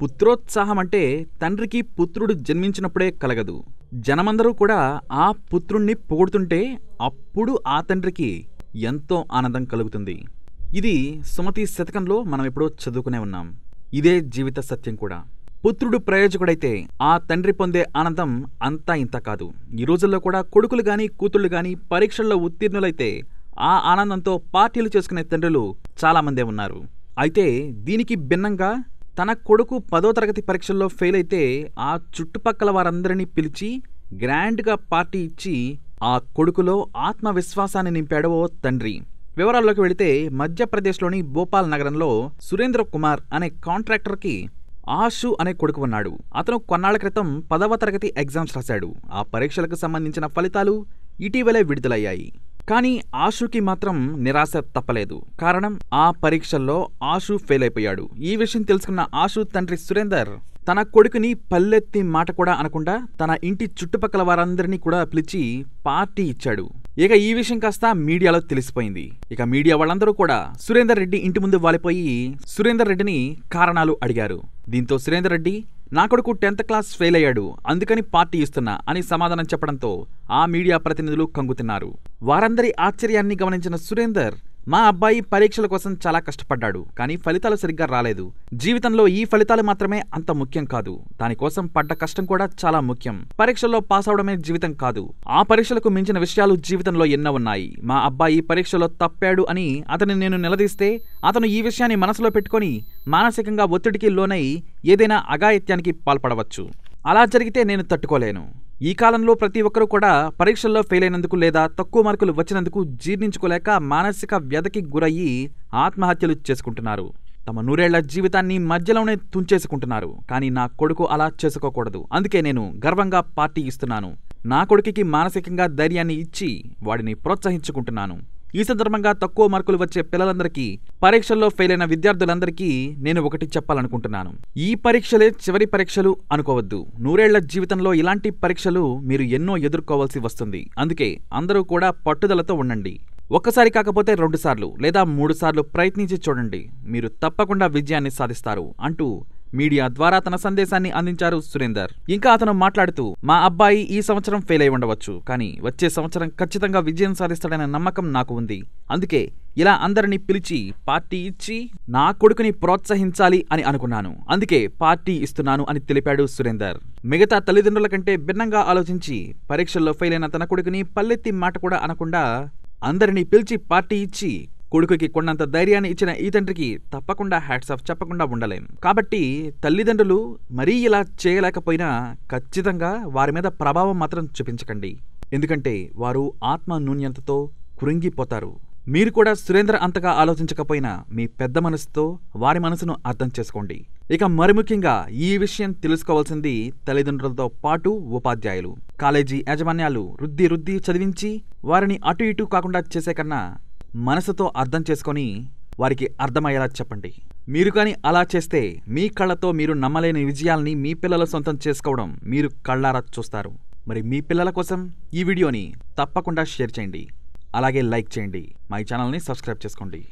పుత్రోత్సాహం అంటే తండ్రికి పుత్రుడు జన్మించినప్పుడే కలగదు జనమందరూ కూడా ఆ పుత్రుణ్ణి పొగుడుతుంటే అప్పుడు ఆ తండ్రికి ఎంతో ఆనందం కలుగుతుంది ఇది సుమతి శతకంలో మనం ఎప్పుడో చదువుకునే ఉన్నాం ఇదే జీవిత సత్యం కూడా పుత్రుడు ప్రయోజకుడైతే ఆ తండ్రి పొందే ఆనందం అంతా ఇంత కాదు ఈ రోజుల్లో కూడా కొడుకులు గాని కూతుళ్ళు గాని పరీక్షల్లో ఉత్తీర్ణులైతే ఆ ఆనందంతో పార్టీలు చేసుకునే తండ్రులు చాలామందే ఉన్నారు అయితే దీనికి భిన్నంగా తన కొడుకు పదో తరగతి పరీక్షల్లో ఫెయిల్ అయితే ఆ చుట్టుపక్కల వారందరినీ పిలిచి గ్రాండ్గా పార్టీ ఇచ్చి ఆ కొడుకులో ఆత్మవిశ్వాసాన్ని నింపాడు ఓ తండ్రి వివరాల్లోకి వెళితే మధ్యప్రదేశ్లోని భోపాల్ నగరంలో సురేంద్ర కుమార్ అనే కాంట్రాక్టర్కి ఆషు అనే కొడుకు ఉన్నాడు అతను కొన్నాళ్ల క్రితం పదవ తరగతి ఎగ్జామ్స్ రాశాడు ఆ పరీక్షలకు సంబంధించిన ఫలితాలు ఇటీవలే విడుదలయ్యాయి కానీ ఆషుకి మాత్రం నిరాశ తప్పలేదు కారణం ఆ పరీక్షల్లో ఆశు ఫెయిల్ అయిపోయాడు ఈ విషయం తెలుసుకున్న ఆశు తండ్రి సురేందర్ తన కొడుకుని పల్లెత్తి మాట కూడా అనకుండా తన ఇంటి చుట్టుపక్కల వారందరినీ కూడా పిలిచి పార్టీ ఇచ్చాడు ఇక ఈ విషయం కాస్త మీడియాలో తెలిసిపోయింది ఇక మీడియా వాళ్ళందరూ కూడా సురేందర్ రెడ్డి ఇంటి ముందు వాలిపోయి సురేందర్ రెడ్డిని కారణాలు అడిగారు దీంతో సురేందర్ రెడ్డి నా కొడుకు టెన్త్ క్లాస్ ఫెయిల్ అయ్యాడు అందుకని పార్టీ ఇస్తున్నా అని సమాధానం చెప్పడంతో ఆ మీడియా ప్రతినిధులు కంగుతున్నారు వారందరి ఆశ్చర్యాన్ని గమనించిన సురేందర్ మా అబ్బాయి పరీక్షల కోసం చాలా కష్టపడ్డాడు కానీ ఫలితాలు సరిగ్గా రాలేదు జీవితంలో ఈ ఫలితాలు మాత్రమే అంత ముఖ్యం కాదు దానికోసం పడ్డ కష్టం కూడా చాలా ముఖ్యం పరీక్షల్లో పాస్ అవడమే జీవితం కాదు ఆ పరీక్షలకు మించిన విషయాలు జీవితంలో ఎన్నో ఉన్నాయి మా అబ్బాయి పరీక్షలో తప్పాడు అని అతని నేను నిలదీస్తే అతను ఈ విషయాన్ని మనసులో పెట్టుకొని మానసికంగా ఒత్తిడికి లోనై ఏదైనా అఘాయిత్యానికి పాల్పడవచ్చు అలా జరిగితే నేను తట్టుకోలేను ఈ కాలంలో ప్రతి ఒక్కరూ కూడా పరీక్షల్లో ఫెయిల్ అయినందుకు లేదా తక్కువ మార్కులు వచ్చినందుకు జీర్ణించుకోలేక మానసిక వ్యధకి గురయ్యి ఆత్మహత్యలు చేసుకుంటున్నారు తమ నూరేళ్ల జీవితాన్ని మధ్యలోనే తుంచేసుకుంటున్నారు కానీ నా కొడుకు అలా చేసుకోకూడదు అందుకే నేను గర్వంగా పార్టీ ఇస్తున్నాను నా కొడుకుకి మానసికంగా ధైర్యాన్ని ఇచ్చి వాడిని ప్రోత్సహించుకుంటున్నాను ఈ సందర్భంగా తక్కువ మార్కులు వచ్చే పిల్లలందరికీ పరీక్షల్లో ఫెయిల్ అయిన విద్యార్థులందరికీ నేను ఒకటి చెప్పాలనుకుంటున్నాను ఈ పరీక్షలే చివరి పరీక్షలు అనుకోవద్దు నూరేళ్ల జీవితంలో ఇలాంటి పరీక్షలు మీరు ఎన్నో ఎదుర్కోవాల్సి వస్తుంది అందుకే అందరూ కూడా పట్టుదలతో ఉండండి ఒక్కసారి కాకపోతే రెండుసార్లు లేదా మూడుసార్లు ప్రయత్నించి చూడండి మీరు తప్పకుండా విజయాన్ని సాధిస్తారు అంటూ మీడియా ద్వారా తన సందేశాన్ని అందించారు సురేందర్ ఇంకా అతను మాట్లాడుతూ మా అబ్బాయి ఈ సంవత్సరం ఫెయిల్ అయి ఉండవచ్చు కానీ వచ్చే సంవత్సరం ఖచ్చితంగా విజయం సాధిస్తాడనే నమ్మకం నాకు ఉంది అందుకే ఇలా అందరినీ పిలిచి పార్టీ ఇచ్చి నా కొడుకుని ప్రోత్సహించాలి అని అనుకున్నాను అందుకే పార్టీ ఇస్తున్నాను అని తెలిపాడు సురేందర్ మిగతా తల్లిదండ్రుల కంటే భిన్నంగా ఆలోచించి పరీక్షల్లో ఫెయిల్ అయిన తన కొడుకుని పల్లెత్తి మాట కూడా అనకుండా అందరినీ పిలిచి పార్టీ ఇచ్చి కొడుకుకి కొన్నంత ధైర్యాన్ని ఇచ్చిన ఈ తండ్రికి తప్పకుండా హ్యాట్స్ ఆఫ్ చెప్పకుండా ఉండలేం కాబట్టి తల్లిదండ్రులు మరీ ఇలా చేయలేకపోయినా ఖచ్చితంగా వారి మీద ప్రభావం మాత్రం చూపించకండి ఎందుకంటే వారు ఆత్మ నూన్యంతతో కృంగిపోతారు మీరు కూడా సురేంద్ర అంతగా ఆలోచించకపోయినా మీ పెద్ద మనసుతో వారి మనసును అర్థం చేసుకోండి ఇక మరి ముఖ్యంగా ఈ విషయం తెలుసుకోవాల్సింది తల్లిదండ్రులతో పాటు ఉపాధ్యాయులు కాలేజీ యాజమాన్యాలు రుద్ది రుద్ది చదివించి వారిని అటు ఇటు కాకుండా చేసే కన్నా మనసుతో అర్థం చేసుకొని వారికి అర్థమయ్యేలా చెప్పండి మీరు కానీ అలా చేస్తే మీ కళ్ళతో మీరు నమ్మలేని విజయాల్ని మీ పిల్లలు సొంతం చేసుకోవడం మీరు కళ్ళారా చూస్తారు మరి మీ పిల్లల కోసం ఈ వీడియోని తప్పకుండా షేర్ చేయండి అలాగే లైక్ చేయండి మా ఛానల్ని సబ్స్క్రైబ్ చేసుకోండి